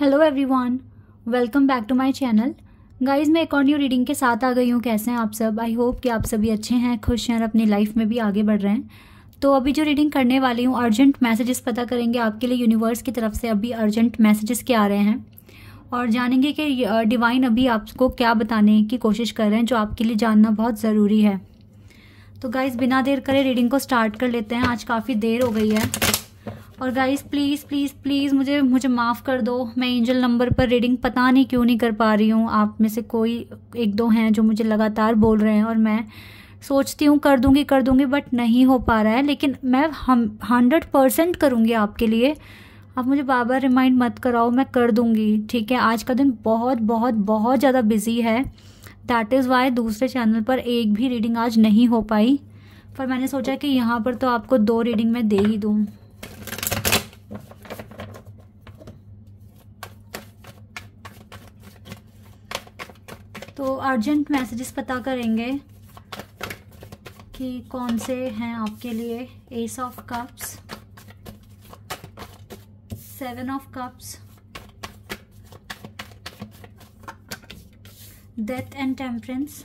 Hello everyone welcome back to my channel guys मैं एक और न्यू रीडिंग के साथ आ गई हूँ कैसे हैं आप सब आई होप कि आप सभी अच्छे हैं खुश हैं और अपनी लाइफ में भी आगे बढ़ रहे हैं तो अभी जो रीडिंग करने वाली हूँ अर्जेंट मैसेजेस पता करेंगे आपके लिए यूनिवर्स की तरफ से अभी अर्जेंट मैसेजेस के आ रहे हैं और जानेंगे कि डिवाइन अभी आपको क्या बताने की कोशिश कर रहे हैं जो आपके लिए जानना बहुत ज़रूरी है तो गाइज़ बिना देर करे रीडिंग को स्टार्ट कर लेते हैं आज काफ़ी देर हो गई है और गाइस प्लीज़ प्लीज़ प्लीज़ मुझे मुझे माफ़ कर दो मैं एंजल नंबर पर रीडिंग पता नहीं क्यों नहीं कर पा रही हूँ आप में से कोई एक दो हैं जो मुझे लगातार बोल रहे हैं और मैं सोचती हूँ कर दूँगी कर दूँगी बट नहीं हो पा रहा है लेकिन मैं हम हंड्रेड परसेंट करूँगी आपके लिए आप मुझे बार बार रिमाइंड मत कराओ मैं कर दूँगी ठीक है आज का दिन बहुत बहुत बहुत ज़्यादा बिजी है दैट इज़ वाई दूसरे चैनल पर एक भी रीडिंग आज नहीं हो पाई पर मैंने सोचा कि यहाँ पर तो आपको दो रीडिंग मैं दे ही दूँ तो अर्जेंट मैसेजेस पता करेंगे कि कौन से हैं आपके लिए ace of cups seven of cups death and temperance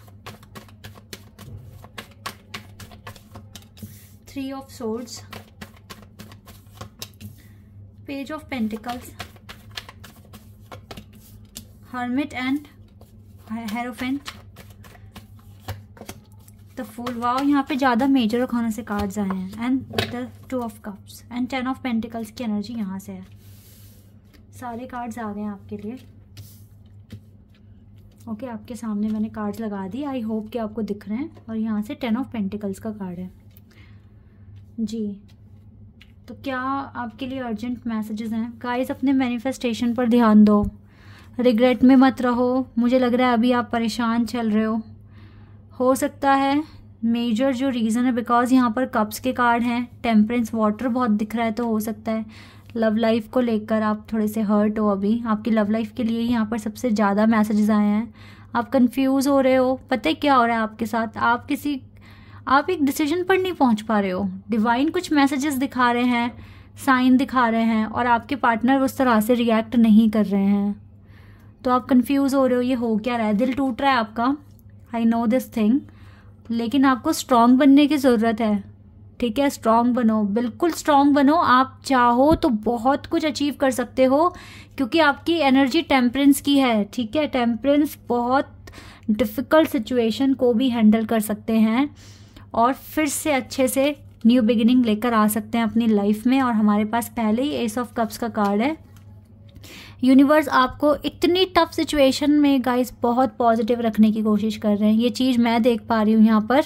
three of swords page of pentacles hermit and hierophant the fool wow यहाँ पे ज़्यादा मेजर और खाने से कार्ड्स आए हैं and the two of cups and ten of pentacles की energy यहाँ से है सारे कार्ड्स आ गए हैं आपके लिए ओके okay, आपके सामने मैंने कार्ड्स लगा दी आई होप कि आपको दिख रहे हैं और यहाँ से टेन ऑफ पेंटिकल्स का कार्ड है जी तो क्या आपके लिए अर्जेंट मैसेजेस हैं गाइस अपने मैनिफेस्टेशन पर ध्यान दो रिग्रेट में मत रहो मुझे लग रहा है अभी आप परेशान चल रहे हो हो सकता है मेजर जो रीज़न है बिकॉज यहाँ पर कप्स के कार्ड हैं टेम्परेंस वाटर बहुत दिख रहा है तो हो सकता है लव लाइफ को लेकर आप थोड़े से हर्ट हो अभी आपकी लव लाइफ के लिए ही यहाँ पर सबसे ज़्यादा मैसेजेस आए हैं आप कंफ्यूज हो रहे हो पता है क्या हो रहा है आपके साथ आप किसी आप एक डिसीजन पर नहीं पहुँच पा रहे हो डिवाइन कुछ मैसेजेस दिखा रहे हैं साइन दिखा रहे हैं और आपके पार्टनर उस तरह से रिएक्ट नहीं कर रहे हैं तो आप कंफ्यूज हो रहे हो ये हो क्या रहा है दिल टूट रहा है आपका आई नो दिस थिंग लेकिन आपको स्ट्रांग बनने की ज़रूरत है ठीक है स्ट्रांग बनो बिल्कुल स्ट्रांग बनो आप चाहो तो बहुत कुछ अचीव कर सकते हो क्योंकि आपकी एनर्जी टेम्परेंस की है ठीक है टेम्परेंस बहुत डिफ़िकल्ट सिचुएशन को भी हैंडल कर सकते हैं और फिर से अच्छे से न्यू बिगिनिंग लेकर आ सकते हैं अपनी लाइफ में और हमारे पास पहले ही एस ऑफ कप्स का कार्ड है यूनिवर्स आपको इतनी टफ सिचुएशन में गाइस बहुत पॉजिटिव रखने की कोशिश कर रहे हैं ये चीज़ मैं देख पा रही हूँ यहाँ पर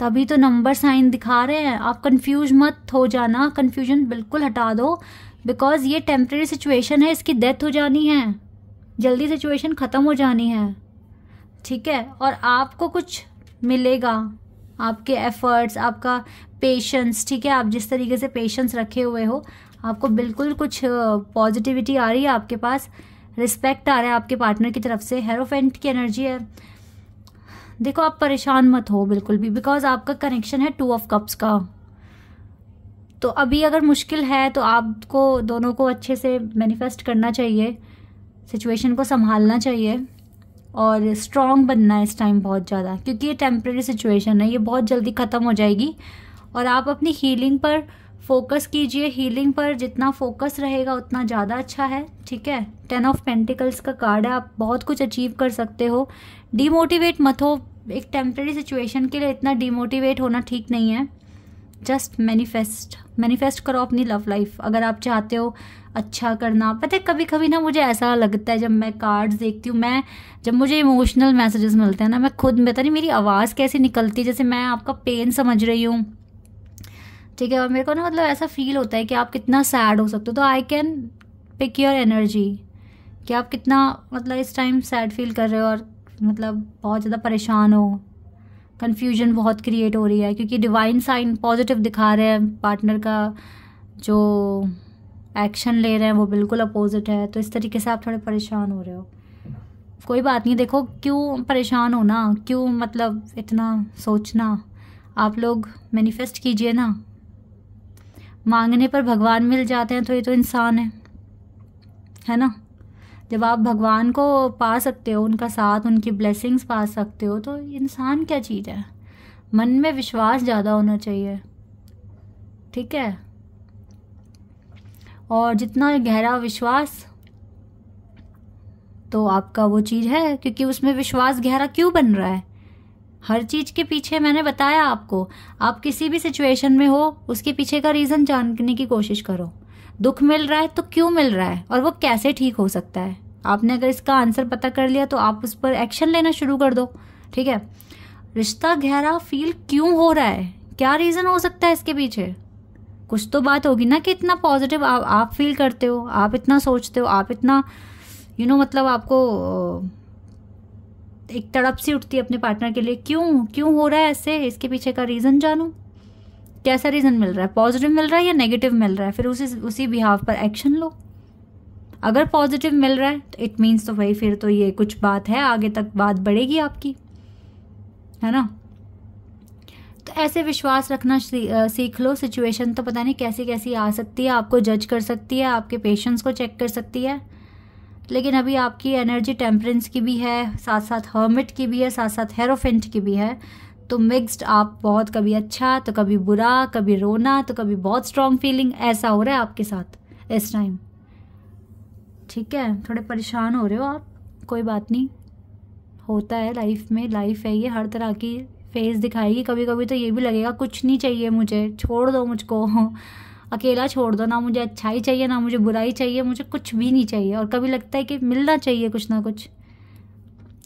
तभी तो नंबर साइन दिखा रहे हैं आप कंफ्यूज मत हो जाना कन्फ्यूजन बिल्कुल हटा दो बिकॉज ये टेम्प्रेरी सिचुएशन है इसकी डेथ हो जानी है जल्दी सिचुएशन ख़त्म हो जानी है ठीक है और आपको कुछ मिलेगा आपके एफ़र्ट्स आपका पेशेंस ठीक है आप जिस तरीके से पेशेंस रखे हुए हो आपको बिल्कुल कुछ पॉजिटिविटी आ रही है आपके पास रिस्पेक्ट आ रहा है आपके पार्टनर की तरफ से हेरोफेंट की एनर्जी है देखो आप परेशान मत हो बिल्कुल भी बिकॉज आपका कनेक्शन है टू ऑफ कप्स का तो अभी अगर मुश्किल है तो आपको दोनों को अच्छे से मैनिफेस्ट करना चाहिए सिचुएशन को संभालना चाहिए और स्ट्रांग बनना है इस टाइम बहुत ज़्यादा क्योंकि ये टेम्प्रेरी सिचुएशन है ये बहुत जल्दी ख़त्म हो जाएगी और आप अपनी हीलिंग पर फोकस कीजिए हीलिंग पर जितना फोकस रहेगा उतना ज़्यादा अच्छा है ठीक है टेन ऑफ पेंटिकल्स का कार्ड है आप बहुत कुछ अचीव कर सकते हो डीमोटिवेट मत हो एक टेम्प्रेरी सिचुएशन के लिए इतना डीमोटिवेट होना ठीक नहीं है जस्ट मैनिफेस्ट मैनिफेस्ट करो अपनी लव लाइफ अगर आप चाहते हो अच्छा करना पता है कभी कभी ना मुझे ऐसा लगता है जब मैं कार्ड्स देखती हूँ मैं जब मुझे इमोशनल मैसेजेस मिलते हैं ना मैं खुद पता नहीं मेरी आवाज़ कैसी निकलती है जैसे मैं आपका पेन समझ रही हूँ ठीक है और मेरे को ना मतलब ऐसा फील होता है कि आप कितना सैड हो सकते हो तो I can pick your energy कि आप कितना मतलब इस टाइम सैड फील कर रहे हो और मतलब बहुत ज़्यादा परेशान हो कन्फ्यूजन बहुत क्रिएट हो रही है क्योंकि डिवाइन साइन पॉजिटिव दिखा रहे हैं पार्टनर का जो एक्शन ले रहे हैं वो बिल्कुल अपोजिट है तो इस तरीके से आप थोड़े परेशान हो रहे हो कोई बात नहीं देखो क्यों परेशान हो ना क्यों मतलब इतना सोचना आप लोग मैनिफेस्ट कीजिए ना मांगने पर भगवान मिल जाते हैं तो ये तो इंसान है है ना जब आप भगवान को पा सकते हो उनका साथ उनकी ब्लेसिंग्स पा सकते हो तो इंसान क्या चीज़ है मन में विश्वास ज़्यादा होना चाहिए ठीक है और जितना गहरा विश्वास तो आपका वो चीज़ है क्योंकि उसमें विश्वास गहरा क्यों बन रहा है हर चीज़ के पीछे मैंने बताया आपको आप किसी भी सिचुएशन में हो उसके पीछे का रीज़न जानने की कोशिश करो दुख मिल रहा है तो क्यों मिल रहा है और वो कैसे ठीक हो सकता है आपने अगर इसका आंसर पता कर लिया तो आप उस पर एक्शन लेना शुरू कर दो ठीक है रिश्ता गहरा फील क्यों हो रहा है क्या रीज़न हो सकता है इसके पीछे कुछ तो बात होगी ना कि इतना पॉजिटिव आप आप फील करते हो आप इतना सोचते हो आप इतना यू you नो know, मतलब आपको एक तड़प सी उठती है अपने पार्टनर के लिए क्यों क्यों हो रहा है ऐसे इसके पीछे का रीज़न जानूँ कैसा रीज़न मिल रहा है पॉजिटिव मिल रहा है या नेगेटिव मिल रहा है फिर उसी उसी बिहाव पर एक्शन लो अगर पॉजिटिव मिल रहा है तो इट मीन्स तो भाई फिर तो ये कुछ बात है आगे तक बात बढ़ेगी आपकी है ना तो ऐसे विश्वास रखना सीख लो सिचुएशन तो पता नहीं कैसी कैसी आ सकती है आपको जज कर सकती है आपके पेशेंस को चेक कर सकती है लेकिन अभी आपकी एनर्जी टेम्परेंस की भी है साथ साथ हर्मिट की भी है साथ साथ हेरोफेंट की भी है तो मिक्स्ड आप बहुत कभी अच्छा तो कभी बुरा कभी रोना तो कभी बहुत स्ट्रॉन्ग फीलिंग ऐसा हो रहा है आपके साथ इस टाइम ठीक है थोड़े परेशान हो रहे हो आप कोई बात नहीं होता है लाइफ में लाइफ है ये हर तरह की फेस दिखाएगी कभी कभी तो ये भी लगेगा कुछ नहीं चाहिए मुझे छोड़ दो मुझको अकेला छोड़ दो ना मुझे अच्छाई चाहिए ना मुझे बुराई चाहिए मुझे कुछ भी नहीं चाहिए और कभी लगता है कि मिलना चाहिए कुछ ना कुछ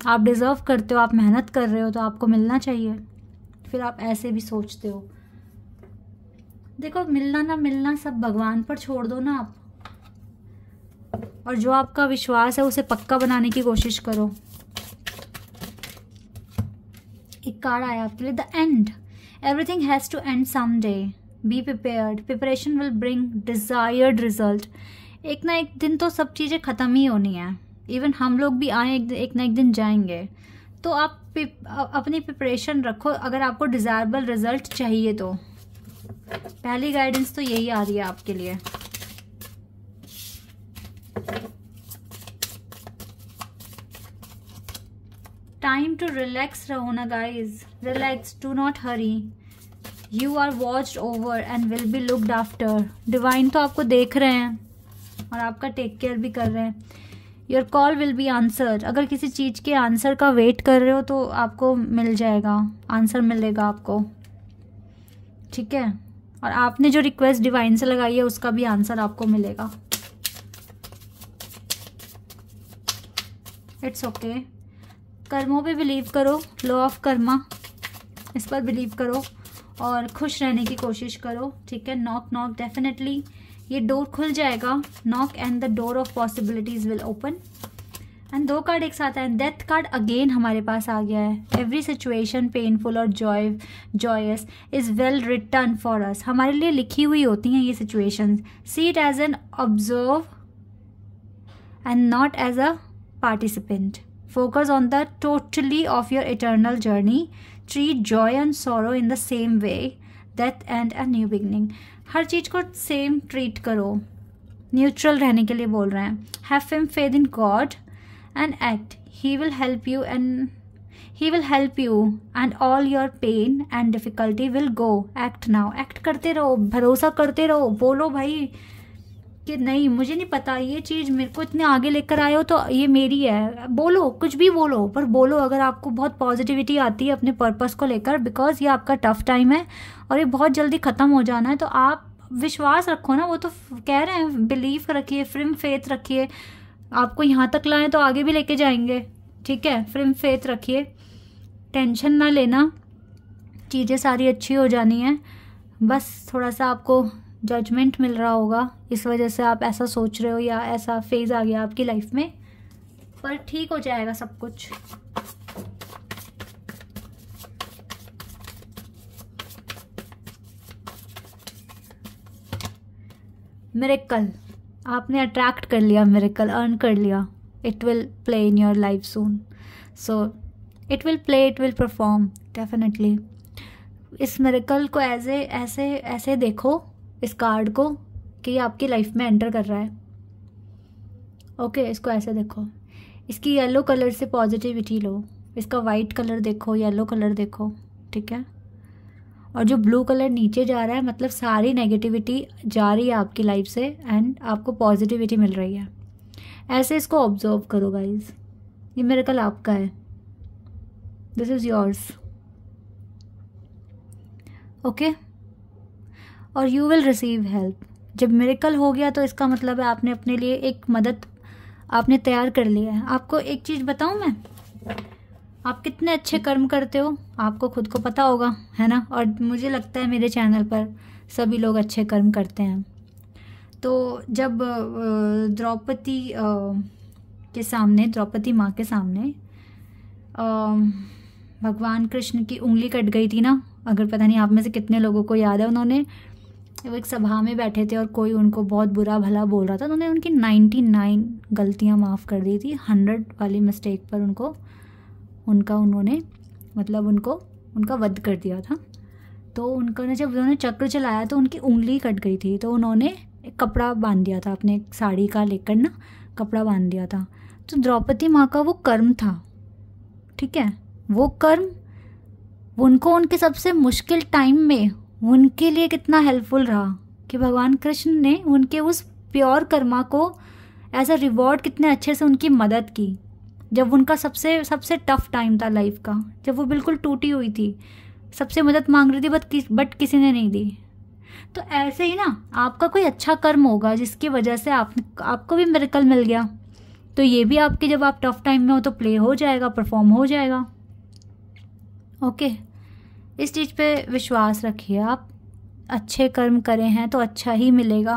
आप डिज़र्व करते हो आप मेहनत कर रहे हो तो आपको मिलना चाहिए फिर आप ऐसे भी सोचते हो देखो मिलना ना मिलना सब भगवान पर छोड़ दो ना आप और जो आपका विश्वास है उसे पक्का बनाने की कोशिश करो एक कार्ड आया आपके लिए the end everything has to end some day be prepared preparation will bring desired result एक ना एक दिन तो सब चीज़ें ख़त्म ही होनी है इवन हम लोग भी आए एक, एक ना एक दिन जाएंगे तो आप अपनी प्रिपरेशन रखो अगर आपको डिज़ायरेबल रिजल्ट चाहिए तो पहली गाइडेंस तो यही आ रही है आपके लिए टाइम टू रिलैक्स रहो ना guys relax do not hurry you are watch over and will be looked after divine तो आपको देख रहे हैं और आपका टेक केयर भी कर रहे हैं your call will be answer अगर किसी चीज़ के आंसर का वेट कर रहे हो तो आपको मिल जाएगा आंसर मिलेगा आपको ठीक है और आपने जो रिक्वेस्ट डिवाइन से लगाई है उसका भी आंसर आपको मिलेगा इट्स ओके okay. कर्मों पे बिलीव करो लॉ ऑफ कर्मा इस पर बिलीव करो और खुश रहने की कोशिश करो ठीक है नॉक नॉक डेफिनेटली ये डोर खुल जाएगा knock and the door of possibilities will open and दो कार्ड एक साथ आए डेथ कार्ड अगेन हमारे पास आ गया है एवरी सिचुएशन पेनफुल और joy joyous is well return for us हमारे लिए लिखी हुई होती हैं ये situation see it as an observe and not as a participant focus on the totally of your eternal journey treat joy and sorrow in the same way death and a new beginning हर चीज़ को same treat करो neutral रहने के लिए बोल रहे हैं have fame faith in God and act he will help you and he will help you and all your pain and difficulty will go act now act करते रहो भरोसा करते रहो बोलो भाई कि नहीं मुझे नहीं पता ये चीज़ मेरे को इतने आगे लेकर आए हो तो ये मेरी है बोलो कुछ भी बोलो पर बोलो अगर आपको बहुत पॉजिटिविटी आती है अपने पर्पस को लेकर बिकॉज ये आपका टफ टाइम है और ये बहुत जल्दी ख़त्म हो जाना है तो आप विश्वास रखो ना वो तो कह रहे हैं बिलीव रखिए फ्रिम फेथ रखिए आपको यहाँ तक लाएँ तो आगे भी लेके जाएंगे ठीक है फ्रिम फेथ रखिए टेंशन ना लेना चीज़ें सारी अच्छी हो जानी है बस थोड़ा सा आपको जजमेंट मिल रहा होगा इस वजह से आप ऐसा सोच रहे हो या ऐसा फेज़ आ गया आपकी लाइफ में पर ठीक हो जाएगा सब कुछ मेरेकल आपने अट्रैक्ट कर लिया मेरेकल अर्न कर लिया it will play in your life soon so it will play it will perform definitely इस मेरेकल को एज ए ऐसे ऐसे देखो इस कार्ड को कि ये आपकी लाइफ में एंटर कर रहा है ओके इसको ऐसे देखो इसकी येलो कलर से पॉजिटिविटी लो इसका वाइट कलर देखो येलो कलर देखो ठीक है और जो ब्लू कलर नीचे जा रहा है मतलब सारी नेगेटिविटी जा रही है आपकी लाइफ से एंड आपको पॉजिटिविटी मिल रही है ऐसे इसको ऑब्जर्व करो गाइज ये मेरे कल आपका है दिस इज़ योर्स ओके और यू विल रिसीव हेल्प जब मेरिकल हो गया तो इसका मतलब है आपने अपने लिए एक मदद आपने तैयार कर लिया है आपको एक चीज़ बताऊँ मैं आप कितने अच्छे कर्म करते हो आपको खुद को पता होगा है ना और मुझे लगता है मेरे चैनल पर सभी लोग अच्छे कर्म करते हैं तो जब द्रौपदी के सामने द्रौपदी माँ के सामने भगवान कृष्ण की उंगली कट गई थी ना अगर पता नहीं आप में से कितने लोगों को याद है उन्होंने वो एक सभा में बैठे थे और कोई उनको बहुत बुरा भला बोल रहा था तो उन्होंने उनकी नाइन्टी नाइन गलतियाँ माफ़ कर दी थी हंड्रेड वाली मिस्टेक पर उनको उनका उन्होंने मतलब उनको उनका वध कर दिया था तो उनका ने जब उन्होंने चक्र चलाया तो उनकी उंगली कट गई थी तो उन्होंने कपड़ा बांध दिया था अपने साड़ी का लेकर ना कपड़ा बांध दिया था तो द्रौपदी माँ का वो कर्म था ठीक है वो कर्म उनको उनके सबसे मुश्किल टाइम में उनके लिए कितना हेल्पफुल रहा कि भगवान कृष्ण ने उनके उस प्योर कर्मा को एज अ रिवॉर्ड कितने अच्छे से उनकी मदद की जब उनका सबसे सबसे टफ टाइम था लाइफ का जब वो बिल्कुल टूटी हुई थी सबसे मदद मांग रही थी बट किस बट किसी ने नहीं दी तो ऐसे ही ना आपका कोई अच्छा कर्म होगा जिसकी वजह से आप आपको भी मेरिकल मिल गया तो ये भी आपके जब आप टफ टाइम में हो तो प्ले हो जाएगा परफॉर्म हो जाएगा ओके okay. इस चीज़ पे विश्वास रखिए आप अच्छे कर्म करें हैं तो अच्छा ही मिलेगा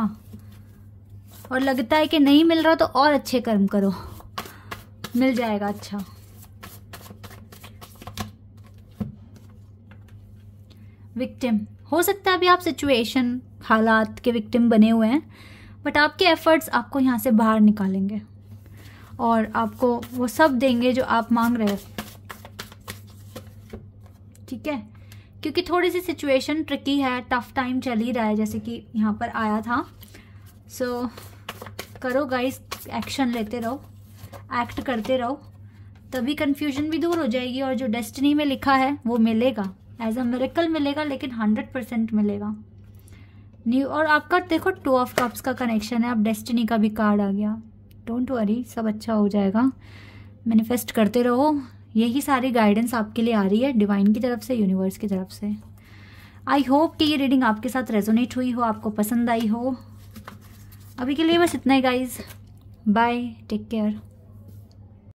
और लगता है कि नहीं मिल रहा तो और अच्छे कर्म करो मिल जाएगा अच्छा विक्टिम हो सकता है अभी आप सिचुएशन हालात के विक्टिम बने हुए हैं बट आपके एफर्ट्स आपको यहाँ से बाहर निकालेंगे और आपको वो सब देंगे जो आप मांग रहे हो ठीक है क्योंकि थोड़ी सी सिचुएशन ट्रिकी है टफ टाइम चल ही रहा है जैसे कि यहाँ पर आया था सो so, करो गाइस एक्शन लेते रहो एक्ट करते रहो तभी कन्फ्यूजन भी दूर हो जाएगी और जो डेस्टिनी में लिखा है वो मिलेगा एज अ मेरिकल मिलेगा लेकिन हंड्रेड परसेंट मिलेगा न्यू और आपका देखो टू ऑफ कप्स का कनेक्शन है आप डेस्टिनी का भी कार्ड आ गया डोंट वरी सब अच्छा हो जाएगा मैनिफेस्ट करते रहो यही सारी गाइडेंस आपके लिए आ रही है डिवाइन की तरफ से यूनिवर्स की तरफ से आई होप कि ये रीडिंग आपके साथ रेजोनेट हुई हो आपको पसंद आई हो अभी के लिए बस इतना ही गाइज बाय टेक केयर